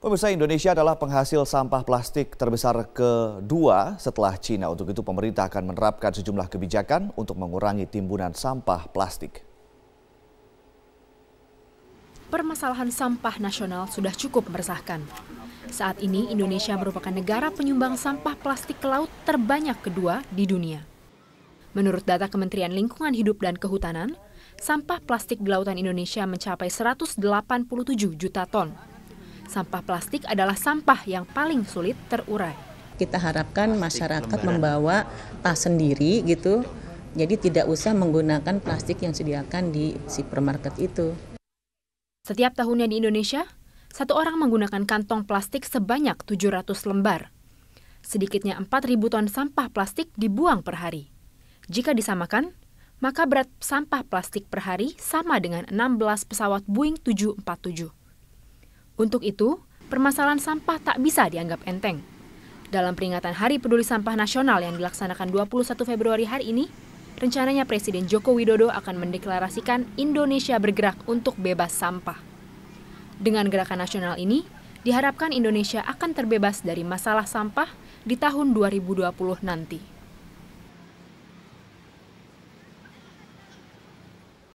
Pemirsa Indonesia adalah penghasil sampah plastik terbesar kedua setelah Cina. Untuk itu pemerintah akan menerapkan sejumlah kebijakan untuk mengurangi timbunan sampah plastik. Permasalahan sampah nasional sudah cukup meresahkan. Saat ini Indonesia merupakan negara penyumbang sampah plastik ke laut terbanyak kedua di dunia. Menurut data Kementerian Lingkungan Hidup dan Kehutanan, sampah plastik di lautan Indonesia mencapai 187 juta ton sampah plastik adalah sampah yang paling sulit terurai. Kita harapkan masyarakat membawa tas sendiri gitu, jadi tidak usah menggunakan plastik yang disediakan di supermarket itu. Setiap tahunnya di Indonesia, satu orang menggunakan kantong plastik sebanyak 700 lembar. Sedikitnya 4.000 ton sampah plastik dibuang per hari. Jika disamakan, maka berat sampah plastik per hari sama dengan 16 pesawat Boeing 747. Untuk itu, permasalahan sampah tak bisa dianggap enteng. Dalam peringatan Hari Peduli Sampah Nasional yang dilaksanakan 21 Februari hari ini, rencananya Presiden Joko Widodo akan mendeklarasikan Indonesia bergerak untuk bebas sampah. Dengan gerakan nasional ini, diharapkan Indonesia akan terbebas dari masalah sampah di tahun 2020 nanti.